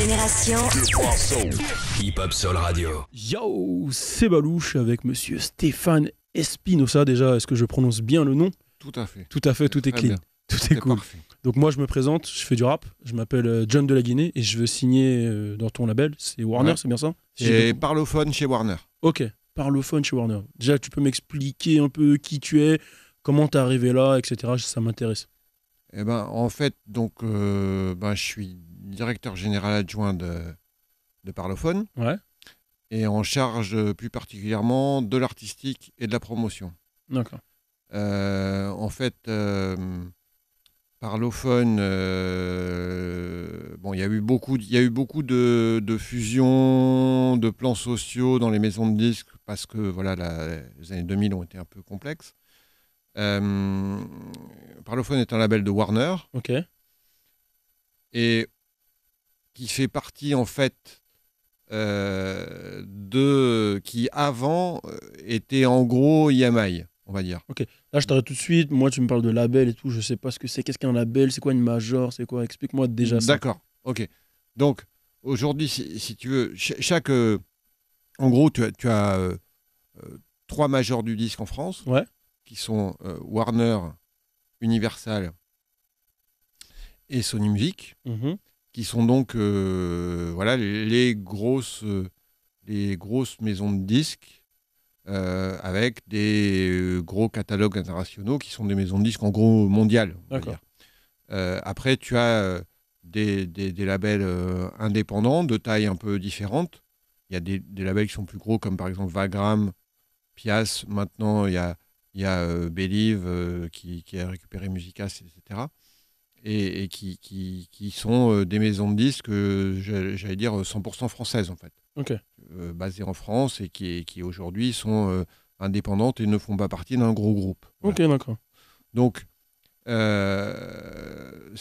génération. Hip Hop Soul Radio. Yo, c'est Balouche avec monsieur Stéphane Espinosa. Déjà, est-ce que je prononce bien le nom Tout à fait. Tout à fait, tout est, clean. Tout est, cool. Donc moi, je me présente, je fais du rap. Je m'appelle euh, John de la Guinée et je veux signer euh, dans ton label. C'est Warner, c'est bien ça j'ai parlophone chez Warner. Ok, parlophone chez Warner. Déjà, tu peux m'expliquer un peu qui tu es, comment t'es arrivé là, etc. Ça m'intéresse. Eh ben, en fait, donc, euh, ben, je suis directeur général adjoint de, de Parlophone. Ouais. Et en charge plus particulièrement de l'artistique et de la promotion. D'accord. Euh, en fait, euh, Parlophone, euh, bon, il y a eu beaucoup, il y a eu beaucoup de, de fusions, de plans sociaux dans les maisons de disques parce que voilà, les années 2000 ont été un peu complexes. Parlophone est un label de Warner. Ok. Et qui fait partie en fait euh, de qui avant euh, était en gros IMI, e on va dire. Ok, là je t'arrête tout de suite. Moi, tu me parles de label et tout. Je sais pas ce que c'est. Qu'est-ce qu'un label C'est quoi une major C'est quoi Explique-moi déjà ça. D'accord. Ok. Donc aujourd'hui, si, tu veux, chaque, euh, en gros, tu as, tu as trois majors du disque en France, ouais. qui sont Warner, Universal et Sony Music. Mm-hmm qui sont donc euh, voilà, les, grosses, euh, les grosses maisons de disques euh, avec des gros catalogues internationaux qui sont des maisons de disques en gros mondiales. après, tu as des, labels indépendants de taille un peu différente. Il y a des, labels qui sont plus gros, comme par exemple Vagram, Pias. Maintenant, il y a, il y a Believe qui, qui, a récupéré Musicas, etc et, qui, qui, qui, sont euh, des maisons de disques, euh, j'allais dire 100% euh, françaises en fait, Ok. basées en France et qui, qui aujourd'hui sont indépendantes et ne font pas partie d'un gros groupe. Ok, d'accord. Donc, c'est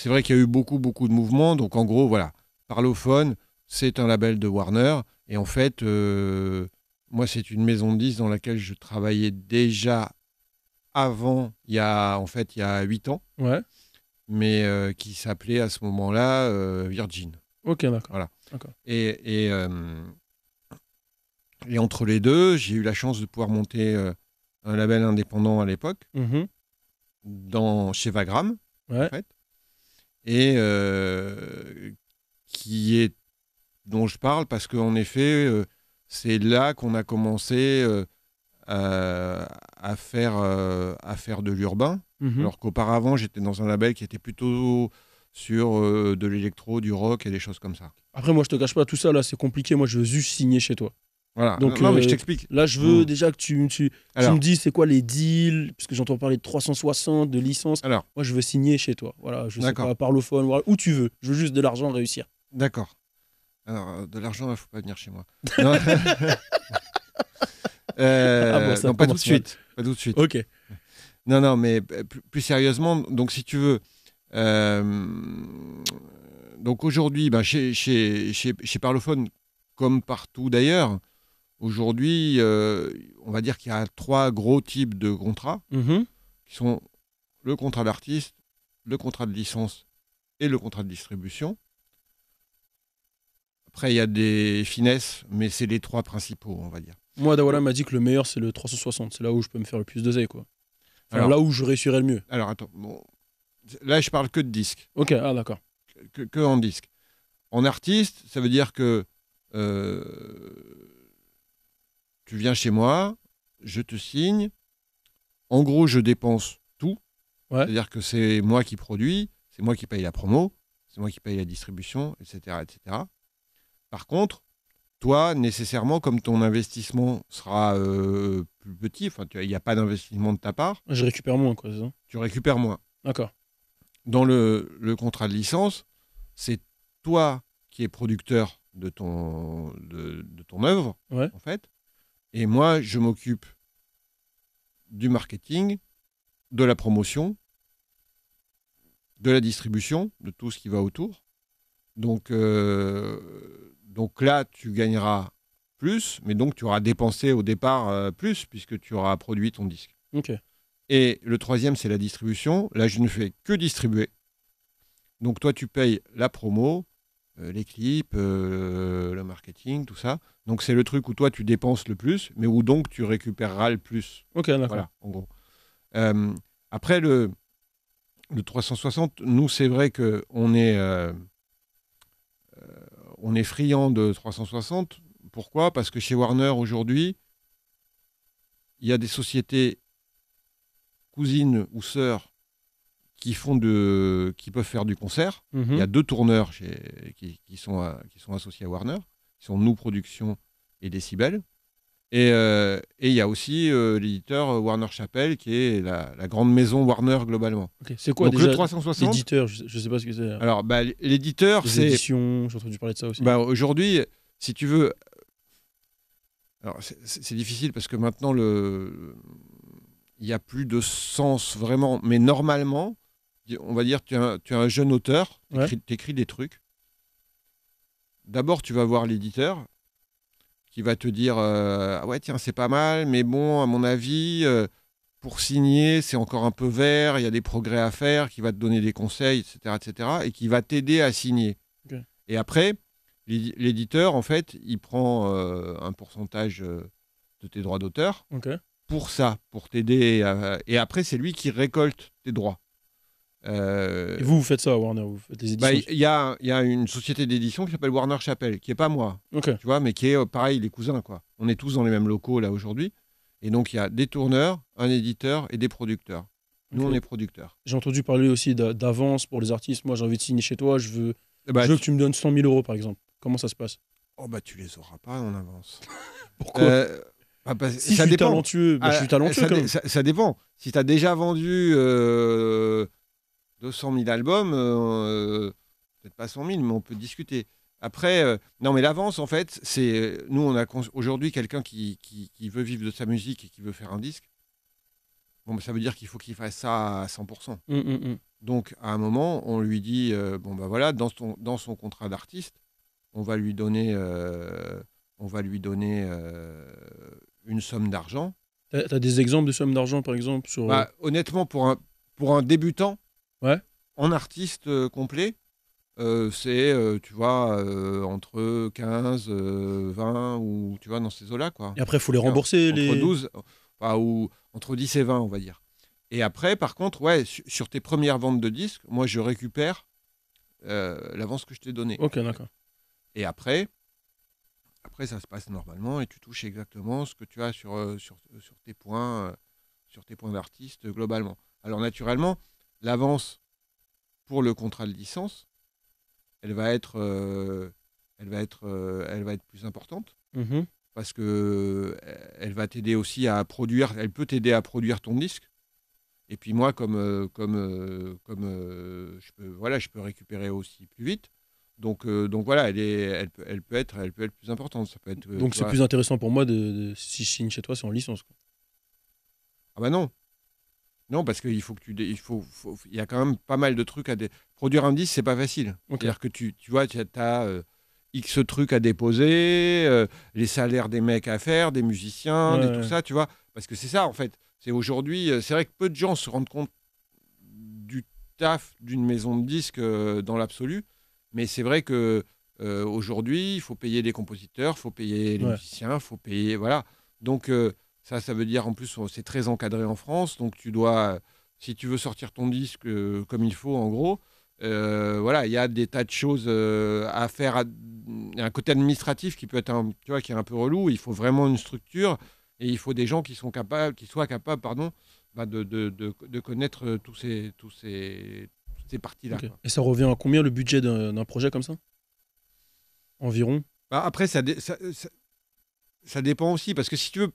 vrai qu'il y a eu beaucoup, beaucoup de mouvements. Donc, en gros, voilà, Parlophone, c'est un label de Warner. Et en fait, moi, c'est une maison de disques dans laquelle je travaillais déjà avant, il y a, en fait, il y a 8 ans. Ouais mais euh, qui s'appelait à ce moment-là euh, Virgin. Ok, d'accord. Voilà. Et, et, euh, et, entre les deux, j'ai eu la chance de pouvoir monter un label indépendant à l'époque, mm-hmm. dans, chez Vagram, en fait, et qui est dont je parle parce qu'en effet, c'est là qu'on a commencé euh, à, faire, euh, à faire de l'urbain. Mhm. Alors qu'auparavant, j'étais dans un label qui était plutôt sur euh, de l'électro, du rock et des choses comme ça. Après, moi, je te cache pas, tout ça, là, c'est compliqué. Moi, je veux juste signer chez toi. Voilà. Donc, non, mais je t'explique. Là, je veux mm. déjà que tu, me dis c'est quoi les deals, parce que j'entends parler de 360, de licences. Alors, moi, je veux signer chez toi. Voilà, je sais pas, parlophone, voilà, où tu veux. Je veux juste de l'argent réussir. D'accord. Alors, de l'argent, il faut pas venir chez moi. Euh, ah pas tout de suite. tout de suite. Ok. Non, non, mais euh, plus sérieusement, donc si tu veux. Euh, donc aujourd'hui, ben, chez, Parlophone, comme partout d'ailleurs, aujourd'hui, on va dire qu'il y a trois gros types de contrats, mm-hmm. qui sont le contrat d'artiste, le contrat de licence et le contrat de distribution. Après, il y a des finesses, mais c'est les trois principaux, on va dire. Moi, Dawala m'a dit que le meilleur, c'est le 360. C'est là où je peux me faire le plus d'oseille, quoi. alors, là où je réussirais le mieux. Alors, attends. Bon. Là, je parle que de disque. Ok, ah, d'accord. Que, en disque. En artiste, ça veut dire que euh, tu viens chez moi, je te signe. En gros, je dépense tout. Ouais. C'est-à-dire que c'est moi qui produis, c'est moi qui paye la promo, c'est moi qui paye la distribution, etc. etc. Par contre, toi, nécessairement, comme ton investissement sera euh, plus petit, enfin, il n'y a pas d'investissement de ta part. Je récupère moins, quoi. Ça. Tu récupères moins. D'accord. Dans le, contrat de licence, c'est toi qui es producteur de ton, de, œuvre, en fait. Et moi, je m'occupe du marketing, de la promotion, de la distribution, de tout ce qui va autour. Donc, euh, donc là, tu gagneras plus, mais donc tu auras dépensé au départ euh, plus puisque tu auras produit ton disque. Et le troisième, c'est la distribution. Là, je ne fais que distribuer. Donc toi, tu payes la promo, euh, les clips, euh, le marketing, tout ça. Donc c'est le truc où toi, tu dépenses le plus, mais où donc tu récupéreras le plus. Ok, d'accord. après, le, le 360, nous, c'est vrai qu'on est on est friand de 360. Pourquoi Parce que chez Warner aujourd'hui, il y a des sociétés cousines ou sœurs qui font de, qui peuvent faire du concert. Mhm. Il y a deux tourneurs qui, sont qui sont associés à Warner, qui sont Nous Productions et Décibel. Euh, et il y a aussi euh, l'éditeur euh, Warner Chappell, qui est la, grande maison Warner globalement. C'est quoi déjà, le 360 L'éditeur, je, ne sais pas ce que c'est. Alors, bah, l'éditeur, c'est. Éditions, j'ai entendu parler de ça aussi. Bah, Aujourd'hui, si tu veux. Alors, c'est difficile parce que maintenant, le... il n'y a plus de sens vraiment. Mais normalement, on va dire, tu es un, tu un jeune auteur, tu écris des trucs. D'abord, tu vas voir l'éditeur qui va te dire euh, ah ouais tiens c'est pas mal mais bon à mon avis euh, pour signer c'est encore un peu vert il y a des progrès à faire qui va te donner des conseils etc etc et qui va t'aider à signer et après l'éditeur en fait il prend euh, un pourcentage de tes droits d'auteur pour ça pour t'aider et après c'est lui qui récolte tes droits euh, et vous, vous faites ça à Warner Vous faites des bah, éditions Il y, a, une société d'édition qui s'appelle Warner Chappell, qui n'est pas moi, tu vois, mais qui est euh, pareil, les cousins. quoi. On est tous dans les mêmes locaux là aujourd'hui. Et donc, il y a des tourneurs, un éditeur et des producteurs. Nous, on est producteurs. J'ai entendu parler aussi d'avance pour les artistes. Moi, j'ai envie de signer chez toi. Je veux, eh bah, que tu me donnes 100 000 euros, par exemple. Comment ça se passe Oh, bah, tu les auras pas en avance. Pourquoi euh, bah, si tu es talentueux, je suis talentueux. Ça, ça, dépend. Si tu as déjà vendu 200 000 albums, euh, euh, peut-être pas 100 000, mais on peut discuter. Après, euh, non, mais l'avance, en fait, c'est. Nous, on a aujourd'hui quelqu'un qui, veut vivre de sa musique et qui veut faire un disque. Bon, bah, ça veut dire qu'il faut qu'il fasse ça à 100%. Mmh, mmh, mmh. Donc, à un moment, on lui dit bon, ben voilà, dans son, dans son contrat d'artiste, on va lui donner, on va lui donner une somme d'argent. Tu as, des exemples de sommes d'argent, par exemple sur... Bah, honnêtement, pour un, pour un débutant, en artiste euh, complet, euh, c'est, euh, tu vois, entre 15, 20, ou tu vois, dans ces eaux-là, quoi. Et après, il faut les rembourser. Entre les... 12, ou entre 10 et 20, on va dire. Et après, par contre, ouais, sur tes premières ventes de disques, moi, je récupère l'avance que je t'ai donnée. Ok, d'accord. Et après, après, ça se passe normalement et tu touches exactement ce que tu as sur, sur, sur tes points, sur tes points d'artiste globalement. Alors, naturellement, l'avance pour le contrat de licence, elle va être, euh, elle va être, euh, elle va être plus importante mhm. parce que euh, elle va t'aider aussi à produire, elle peut t'aider à produire ton disque. Et puis moi, comme, comme, comme je peux, voilà, je peux récupérer aussi plus vite. Donc, donc voilà, elle, elle, peut, être, elle peut plus importante. Ça donc c'est plus intéressant pour moi de, si je signe chez toi, c'est en licence. Ah bah non, non, parce qu'il faut que tu. Il faut, y a quand même pas mal de trucs à. Produire un disque, c'est pas facile. C'est-à-dire que tu, tu vois, tu as. Euh, X trucs à déposer, euh, les salaires des mecs à faire, des musiciens, tout ça, tu vois. Parce que c'est ça, en fait. C'est aujourd'hui, euh, c'est vrai que peu de gens se rendent compte du taf d'une maison de disques dans l'absolu. Mais c'est vrai que aujourd'hui, il faut payer les compositeurs, il faut payer les musiciens, il faut payer. Voilà. Donc, ça, ça veut dire en plus, oh, c'est très encadré en France, donc tu dois, si tu veux sortir ton disque euh, comme il faut, en gros, euh, voilà, il y a des tas de choses euh, à faire. Il y a un côté administratif qui peut être un, tu qui est un peu relou. Il faut vraiment une structure et il faut des gens qui sont capables, qui soient capables, pardon, bah, de, de, connaître tous ces, tous ces, ces parties-là. Et ça revient à combien le budget d'un projet comme ça Environ. Bah, après, ça, ça dépend aussi parce que si tu veux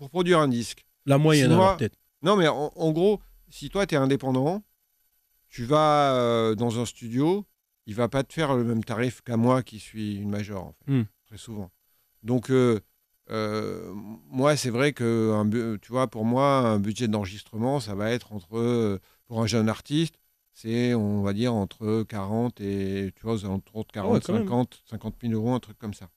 pour produire un disque. La moyenne, peut-être. Non, mais en, gros, si toi, tu es indépendant, tu vas euh, dans un studio, il va pas te faire le même tarif qu'à moi qui suis une majeure hmm. très souvent. Donc, euh, euh, moi, c'est vrai que, un, tu vois, pour moi, un budget d'enregistrement, ça va être entre, pour un jeune artiste, c'est, on va dire, entre 40 et, tu vois, entre 40, 50, 50 000 euros, un truc comme ça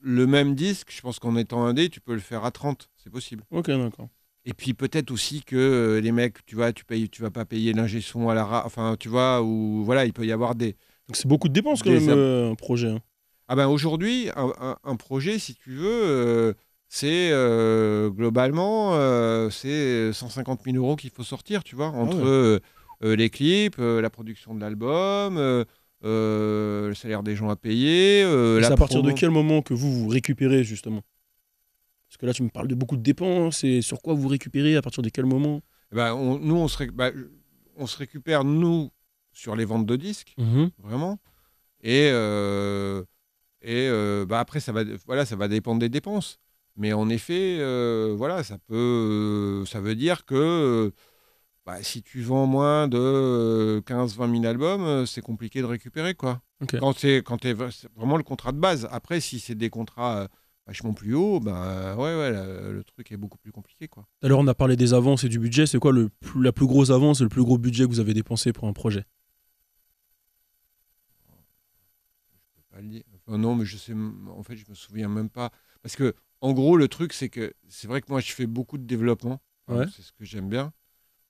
le même disque, je pense qu'en étant indé, tu peux le faire à 30, c'est possible. Ok, d'accord. Et puis peut-être aussi que euh, les mecs, tu vois, tu payes, tu vas pas payer l'ingé son à la, ra enfin, tu vois, ou voilà, il peut y avoir des. Donc c'est beaucoup de dépenses quand même euh, un projet. Hein. Ah ben aujourd'hui, un, projet, si tu veux, euh, c'est globalement c'est 150 000 euros qu'il faut sortir, tu vois, ah entre les clips, la production de l'album euh, le salaire des gens à payer. Euh, c'est à partir de quel moment que vous vous récupérez justement Parce que là, tu me parles de beaucoup de dépenses et hein, sur quoi vous récupérez à partir de quel moment eh ben, Nous, on se, bah, on se, récupère, nous, sur les ventes de disques, mhm. vraiment. Et, euh, et bah, après, ça va, voilà, ça va dépendre des dépenses. Mais en effet, voilà, ça, peut, ça veut dire que bah, si tu vends moins de 15-20 euh, 000 albums, euh, c'est compliqué de récupérer. quoi. Quand c'est vraiment le contrat de base. Après, si c'est des contrats euh, vachement plus haut, bah, ouais, le, truc est beaucoup plus compliqué. quoi. Alors on a parlé des avances et du budget. C'est quoi le, la plus grosse avance le plus gros budget que vous avez dépensé pour un projet Je peux pas non, mais je sais, en fait, je me souviens même pas. Parce que, en gros, le truc, c'est que c'est vrai que moi, je fais beaucoup de développement. Hein, c'est ce que j'aime bien.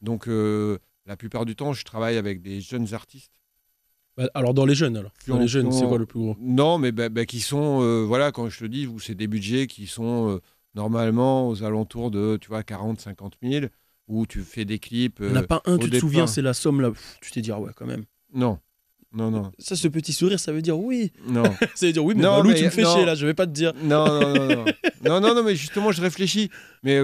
Donc, euh, la plupart du temps, je travaille avec des jeunes artistes. Bah, alors dans les jeunes, alors dans les jeunes, c'est quoi le plus gros Non, mais bah, bah, qui sont, euh, voilà, quand je te dis, c'est des budgets qui sont euh, normalement aux alentours de, tu vois, 40, 50 000, où tu fais des clips. Il a pas un, tu te souviens, c'est la somme là. tu t'es dit, ah ouais, quand même. Non. Non, non. Ça, ce petit sourire, ça veut dire oui. Non. ça veut dire oui, mais non, tu me fais chier là, je vais pas te dire. Non, non, non. Non, non, non, non mais justement, je réfléchis. Mais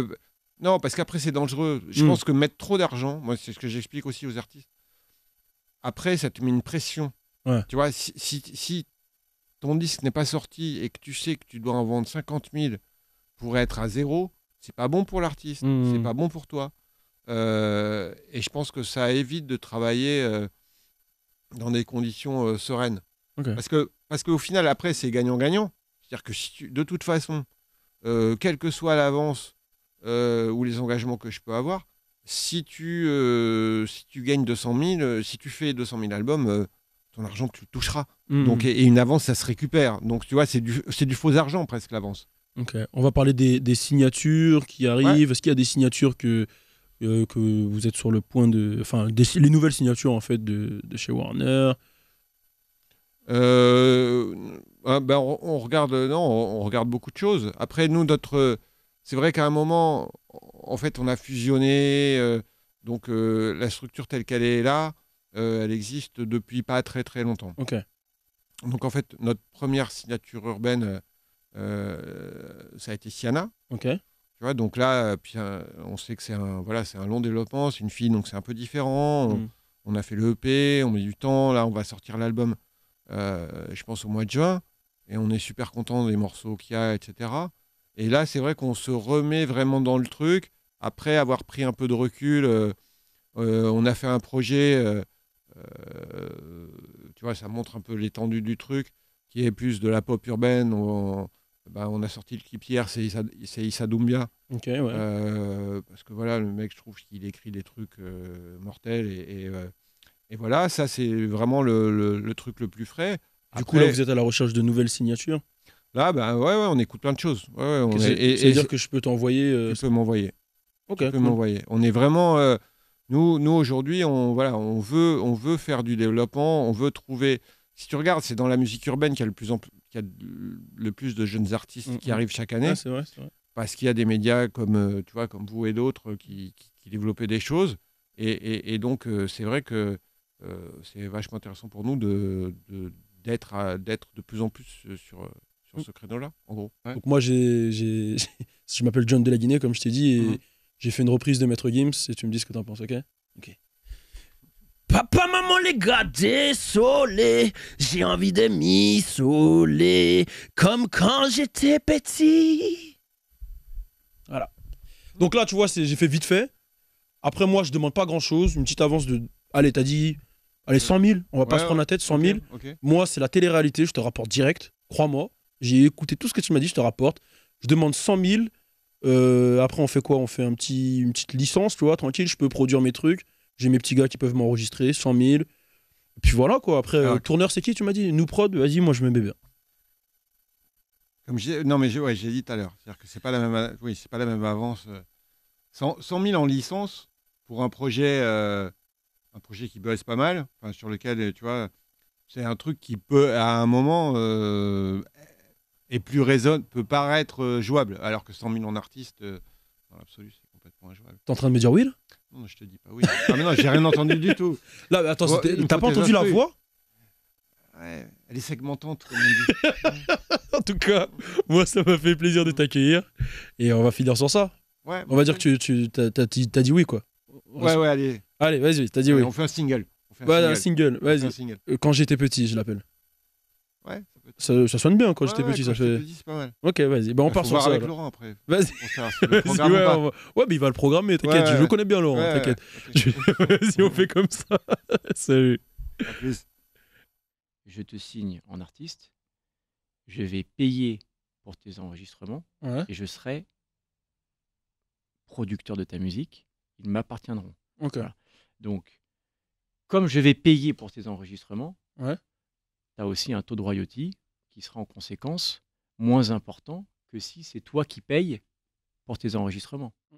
non, parce qu'après, c'est dangereux. Je hmm. pense que mettre trop d'argent, moi, c'est ce que j'explique aussi aux artistes. Après, ça te met une pression. Tu vois, si, ton disque n'est pas sorti et que tu sais que tu dois en vendre 50 000 pour être à zéro, c'est pas bon pour l'artiste, hmm, hmm. c'est pas bon pour toi. Euh, et je pense que ça évite de travailler euh, dans des conditions euh, sereines. Parce que parce qu'au final, après, c'est gagnant-gagnant. C'est-à-dire que si de toute façon, quelle que soit l'avance, euh, ou les engagements que je peux avoir. Si tu, euh, si tu gagnes 200 000, euh, si tu fais 200 000 albums, ton argent, tu le toucheras. Mhm. Donc, et, une avance, ça se récupère. Donc, tu vois, c'est du, du faux argent presque, l'avance. Ok. On va parler des, signatures qui arrivent. Est-ce qu'il y a des signatures que, que vous êtes sur le point de. Enfin, les nouvelles signatures, en fait, de, de chez Warner euh, ah, ben on, regarde non, on, on, regarde beaucoup de choses. Après nous notre c'est vrai qu'à un moment, en fait, on a fusionné. Euh, donc euh, la structure telle qu'elle est là, euh, elle existe depuis pas très très longtemps. Ok. Donc en fait, notre première signature urbaine, ça a été Siana. Ok. Tu vois, donc là, puis, on sait que c'est un, voilà, c'est un long développement, c'est une fille, donc c'est un peu différent. On, mm. on, a fait le EP, on met du temps, là on va sortir l'album, je pense, au mois de juin, et on est super content des morceaux qu'il y a, etc. Et là, c'est vrai qu'on se remet vraiment dans le truc. Après avoir pris un peu de recul, euh, euh, on a fait un projet, euh, tu vois, ça montre un peu l'étendue du truc, qui est plus de la pop urbaine. On, bah, on a sorti le clip hier, c'est Issa, Doumbia. parce que voilà, le mec, je trouve qu'il écrit des trucs mortels. Et, voilà, ça, c'est vraiment le, truc le plus frais. du coup, là, vous êtes à la recherche de nouvelles signatures Là, ben, ouais, ouais, on écoute plein de choses. Ouais, ouais, on c'est à dire que je peux t'envoyer. Euh, tu peux m'envoyer. Ok. Tu peux m'envoyer. On est vraiment. Euh, nous, nous aujourd'hui, on voilà, on veut, on veut faire du développement. On veut trouver. Si tu regardes, c'est dans la musique urbaine qu'il y a le plus y a le plus de jeunes artistes mm, qui mm. arrivent chaque année. c'est vrai, c'est vrai. Parce qu'il y a des médias comme euh, tu vois, comme vous et d'autres qui, qui, développaient des choses. Et, et, donc, c'est vrai que c'est vachement intéressant pour nous de, de d'être, d'être de plus en plus sur, sur ce là en gros. Donc moi, j'ai, je m'appelle John de Guinée, comme je t'ai dit, et mhm. j'ai fait une reprise de Maître Gims, et tu me dis ce que t'en penses, ok Ok. Papa, maman, les gars, désolé, j'ai envie de saouler, comme quand j'étais petit. Voilà. Donc là, tu vois, j'ai fait vite fait. Après, moi, je demande pas grand-chose, une petite avance de... Allez, t'as dit... Allez, 100 000, on va pas se prendre la tête, 100 000. Moi, c'est la télé-réalité, je te rapporte direct, crois-moi. J'ai écouté tout ce que tu m'as dit, je te rapporte. Je demande 100 000. Euh, après, on fait quoi On fait un petit, une petite licence, tu vois, tranquille. Je peux produire mes trucs. J'ai mes petits gars qui peuvent m'enregistrer, 100 000. Et puis voilà, quoi. Après, ah. euh, tourneur, c'est qui Tu m'as dit Nous prod, vas-y, moi, je me mets bien. Comme non, mais j'ai dit tout à l'heure. C'est-à-dire que c'est pas, la même, oui, pas la même avance. 100, euh. 000 en licence pour un projet, un projet qui buzz pas mal, sur lequel, tu vois, c'est un truc qui peut, à un moment, et plus raisonne peut paraître euh, jouable, alors que 100 millions d'artistes, euh, dans l'absolu, c'est complètement injouable. T'es en train de me dire oui, là Non, je te dis pas oui. ah mais non, j'ai rien entendu du tout. Là, attends, t'as pas entendu la voix Ouais, elle est segmentante, en tout cas, moi, ça m'a fait plaisir de t'accueillir. Et on va finir sur ça. Ouais, on va dire que tu, as, dit, oui, quoi. Ouais, ouais, allez. Allez, vas-y, t'as dit oui. On fait un single. On un single, single vas-y. Euh, quand j'étais petit, je l'appelle. Ouais, ça, ça, sonne bien quand j'étais petit, ça fait. Ok, vas-y. ben on bah, part sur ça. Avec Laurent après. Vas-y. ouais, mais il va le programmer. T'inquiète, je le connais bien Laurent. t'inquiète. vas-y, on fait comme ça. Salut. plus. Je te signe en artiste. Je vais payer pour tes enregistrements et je serai producteur de ta musique. Ils m'appartiendront. Ok. Donc, comme je vais payer pour tes enregistrements. Ouais tu as aussi un taux de royauté qui sera en conséquence moins important que si c'est toi qui payes pour tes enregistrements.